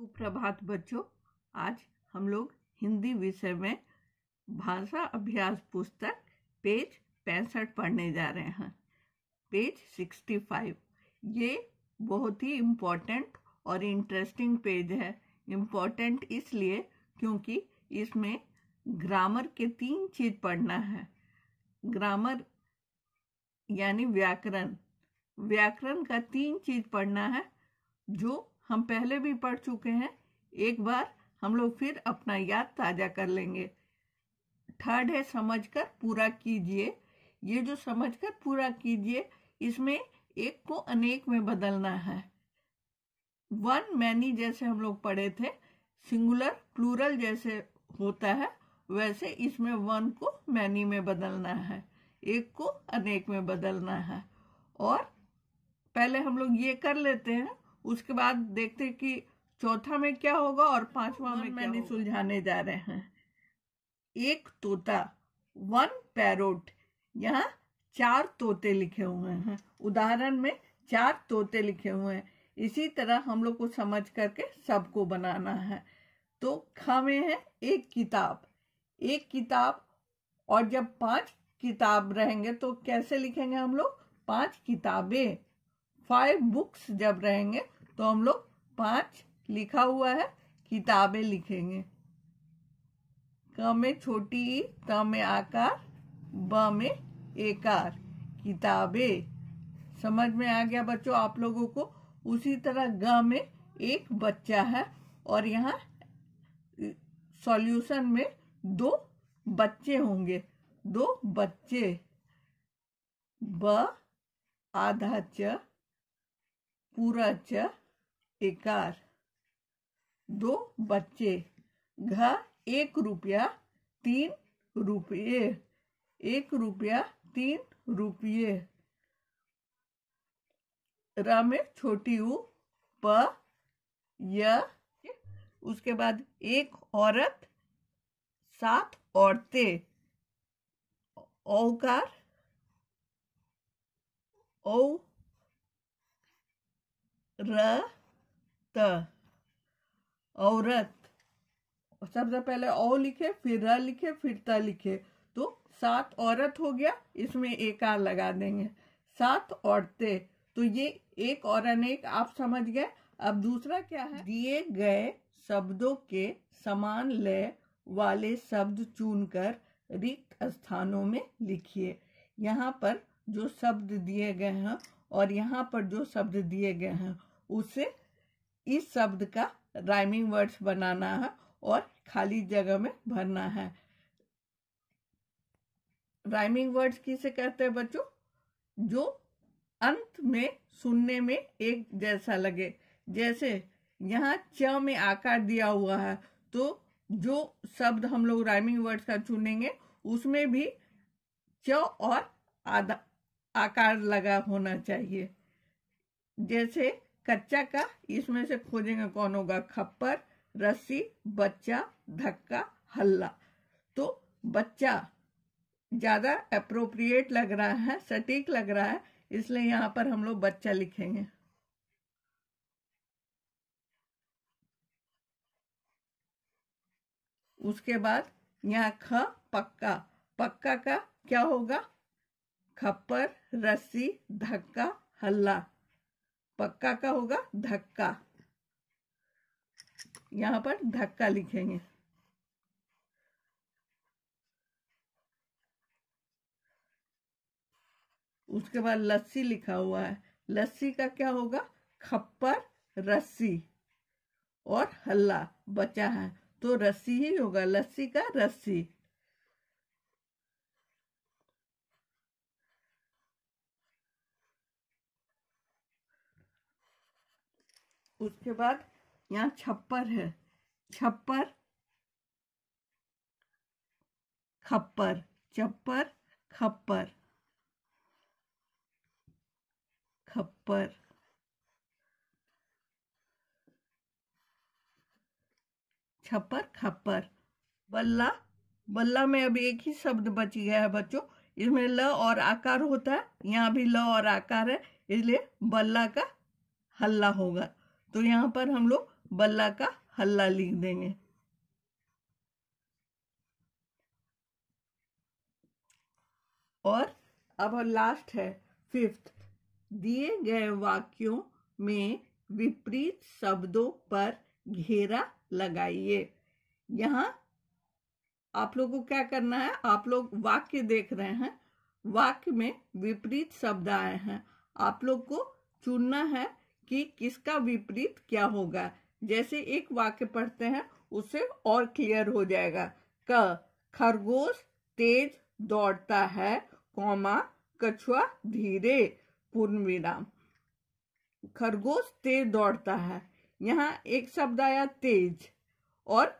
सुप्रभात बच्चों आज हम लोग हिंदी विषय में भाषा अभ्यास पुस्तक पेज पैंसठ पढ़ने जा रहे हैं पेज सिक्सटी फाइव ये बहुत ही इम्पोर्टेंट और इंटरेस्टिंग पेज है इम्पोर्टेंट इसलिए क्योंकि इसमें ग्रामर के तीन चीज पढ़ना है ग्रामर यानी व्याकरण व्याकरण का तीन चीज पढ़ना है जो हम पहले भी पढ़ चुके हैं एक बार हम लोग फिर अपना याद ताज़ा कर लेंगे थर्ड है समझकर पूरा कीजिए ये जो समझकर पूरा कीजिए इसमें एक को अनेक में बदलना है वन मैनी जैसे हम लोग पढ़े थे सिंगुलर प्लूरल जैसे होता है वैसे इसमें वन को मैनी में बदलना है एक को अनेक में बदलना है और पहले हम लोग ये कर लेते हैं उसके बाद देखते कि चौथा में क्या होगा और पांचवा में मैंने सुलझाने जा रहे हैं एक तोता वन पैरोट यहाँ चार तोते लिखे हुए हैं उदाहरण में चार तोते लिखे हुए हैं इसी तरह हम लोग को समझ करके सबको बनाना है तो खामे है एक किताब एक किताब और जब पांच किताब रहेंगे तो कैसे लिखेंगे हम लोग पांच किताबें फाइव बुक्स जब रहेंगे तो हम लोग पांच लिखा हुआ है किताबें लिखेंगे क में छोटी त में आकार ब में एकार किताबें समझ में आ गया बच्चों आप लोगों को उसी तरह ग में एक बच्चा है और यहाँ सॉल्यूशन में दो बच्चे होंगे दो बच्चे ब आधा च पुराचा एकार दो बच्चे घ एक रुपया तीन रुपये एक रुपया तीन रुपये रामे छोटी उ प य उसके बाद एक औरत सात औरतें औकार औ र त औरत सबसे पहले ओ लिखे फिर र लिखे फिर त लिखे तो सात औरत हो गया इसमें एक आर लगा देंगे सात औरतें तो ये एक और अनेक आप समझ गए अब दूसरा क्या है दिए गए शब्दों के समान लय वाले शब्द चुनकर रिक्त स्थानों में लिखिए यहाँ पर जो शब्द दिए गए हैं और यहाँ पर जो शब्द दिए गए हैं उसे इस शब्द का राइमिंग वर्ड्स बनाना है और खाली जगह में भरना है राइमिंग वर्ड्स किसे कहते हैं बच्चों जो अंत में सुनने में एक जैसा लगे जैसे यहाँ च में आकार दिया हुआ है तो जो शब्द हम लोग राइमिंग वर्ड्स का चुनेंगे उसमें भी च और आधा आकार लगा होना चाहिए जैसे कच्चा का इसमें से खोजेंगे कौन होगा खप्पर रस्सी बच्चा धक्का हल्ला तो बच्चा ज्यादा अप्रोप्रिएट लग रहा है सटीक लग रहा है इसलिए यहाँ पर हम लोग बच्चा लिखेंगे उसके बाद यहाँ ख पक्का पक्का का क्या होगा खप्पर रस्सी धक्का हल्ला पक्का का होगा धक्का यहां पर धक्का लिखेंगे उसके बाद लस्सी लिखा हुआ है लस्सी का क्या होगा खप्पर रस्सी और हल्ला बचा है तो रस्सी ही होगा लस्सी का रस्सी उसके बाद यहाँ छप्पर है छप्पर खप्पर छप्पर खप्पर खप्पर छप्पर खप्पर बल्ला बल्ला में अभी एक ही शब्द बच गया है बच्चों इसमें ल और आकार होता है यहाँ भी ल और आकार है इसलिए बल्ला का हल्ला होगा तो यहाँ पर हम लोग बल्ला का हल्ला लिख देंगे और अब और लास्ट है फिफ्थ दिए गए वाक्यों में विपरीत शब्दों पर घेरा लगाइए यहाँ आप लोग को क्या करना है आप लोग वाक्य देख रहे हैं वाक्य में विपरीत शब्द आए हैं आप लोग को चुनना है कि किसका विपरीत क्या होगा जैसे एक वाक्य पढ़ते हैं उसे और क्लियर हो जाएगा क खरगोश तेज दौड़ता है कौमा कछुआ धीरे पूर्ण विराम खरगोश तेज दौड़ता है यहाँ एक शब्द आया तेज और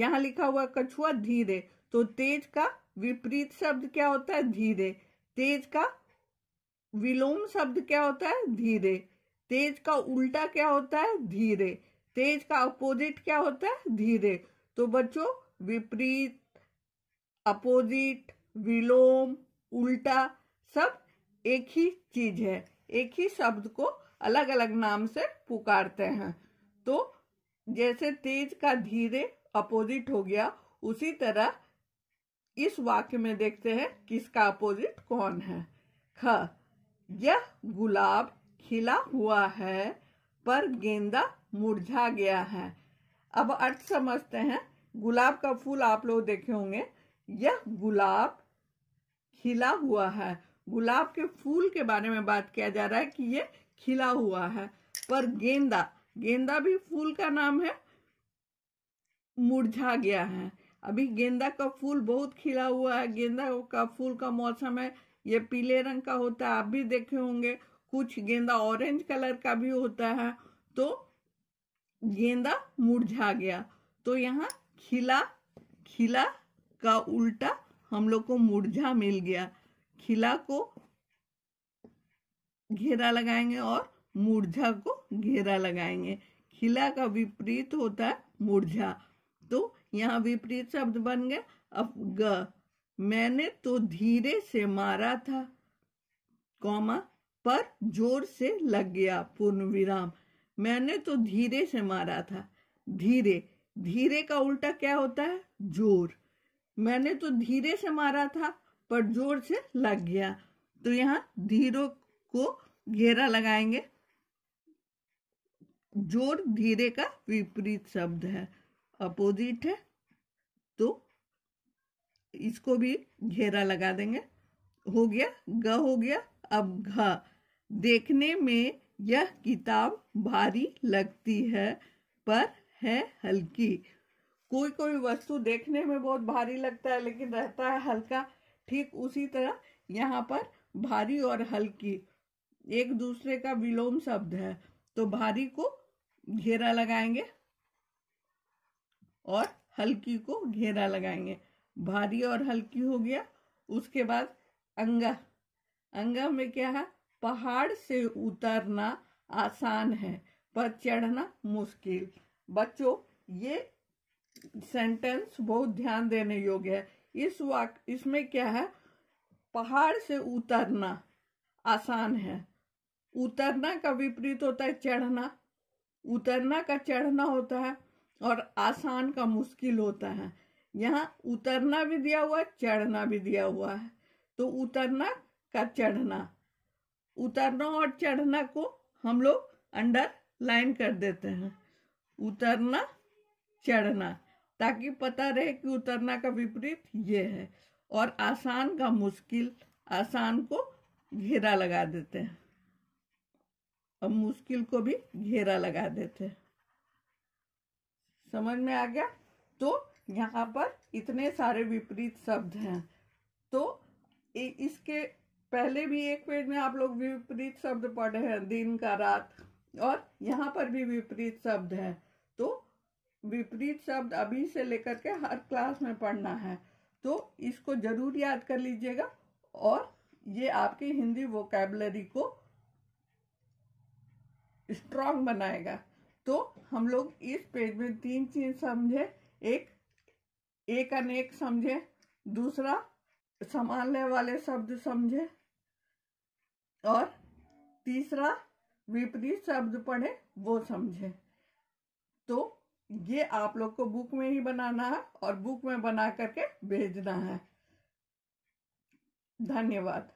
यहाँ लिखा हुआ कछुआ धीरे तो तेज का विपरीत शब्द क्या होता है धीरे तेज का विलोम शब्द क्या होता है धीरे तेज का उल्टा क्या होता है धीरे तेज का अपोजिट क्या होता है धीरे तो बच्चों विपरीत अपोजिट विलोम उल्टा सब एक ही चीज है एक ही शब्द को अलग अलग नाम से पुकारते हैं तो जैसे तेज का धीरे अपोजिट हो गया उसी तरह इस वाक्य में देखते हैं किसका अपोजिट कौन है ख यह गुलाब खिला हुआ है पर गेंदा मुरझा गया है अब अर्थ समझते हैं गुलाब का फूल आप लोग देखे होंगे यह गुलाब खिला हुआ है गुलाब के फूल के बारे में बात किया जा रहा है कि यह खिला हुआ है पर गेंदा गेंदा भी फूल का नाम है मुरझा गया है अभी गेंदा का फूल बहुत खिला हुआ है गेंदा का फूल का मौसम है ये पीले रंग का होता है आप भी देखे होंगे कुछ गेंदा ऑरेंज कलर का भी होता है तो गेंदा मुरझा गया तो यहाँ खिला खिला का उल्टा हम लोग को मुरझा मिल गया खिला को घेरा लगाएंगे और मुरझा को घेरा लगाएंगे खिला का विपरीत होता है मुरझा तो यहाँ विपरीत शब्द बन गया अब ग मैंने तो धीरे से मारा था कौमा पर जोर से लग गया पूर्ण विराम मैंने तो धीरे से मारा था धीरे धीरे का उल्टा क्या होता है जोर मैंने तो धीरे से मारा था पर जोर से लग गया तो यहाँ धीरो को घेरा लगाएंगे जोर धीरे का विपरीत शब्द है अपोजिट है इसको भी घेरा लगा देंगे हो गया ग हो गया अब घ देखने में यह किताब भारी लगती है पर है हल्की कोई कोई वस्तु देखने में बहुत भारी लगता है लेकिन रहता है हल्का ठीक उसी तरह यहाँ पर भारी और हल्की एक दूसरे का विलोम शब्द है तो भारी को घेरा लगाएंगे और हल्की को घेरा लगाएंगे भारी और हल्की हो गया उसके बाद अंगा अंगा में क्या है पहाड़ से उतरना आसान है पर चढ़ना मुश्किल बच्चों ये सेंटेंस बहुत ध्यान देने योग्य है इस वाक इसमें क्या है पहाड़ से उतरना आसान है उतरना का विपरीत होता है चढ़ना उतरना का चढ़ना होता है और आसान का मुश्किल होता है यहाँ उतरना भी दिया हुआ है चढ़ना भी दिया हुआ है तो उतरना का चढ़ना उतरना और चढ़ना को हम लोग अंडर लाइन कर देते हैं उतरना चढ़ना ताकि पता रहे कि उतरना का विपरीत ये है और आसान का मुश्किल आसान को घेरा लगा देते हैं और मुश्किल को भी घेरा लगा देते हैं समझ में आ गया तो यहाँ पर इतने सारे विपरीत शब्द हैं तो इसके पहले भी एक पेज में आप लोग विपरीत शब्द पढ़े हैं दिन का रात और यहाँ पर भी विपरीत शब्द हैं तो विपरीत शब्द अभी से लेकर के हर क्लास में पढ़ना है तो इसको जरूर याद कर लीजिएगा और ये आपकी हिंदी वोकेबलरी को स्ट्रांग बनाएगा तो हम लोग इस पेज में तीन चीज समझे एक एक अनेक समझे दूसरा संभालने वाले शब्द समझे और तीसरा विपरीत शब्द पढ़े वो समझे तो ये आप लोग को बुक में ही बनाना है और बुक में बना करके भेजना है धन्यवाद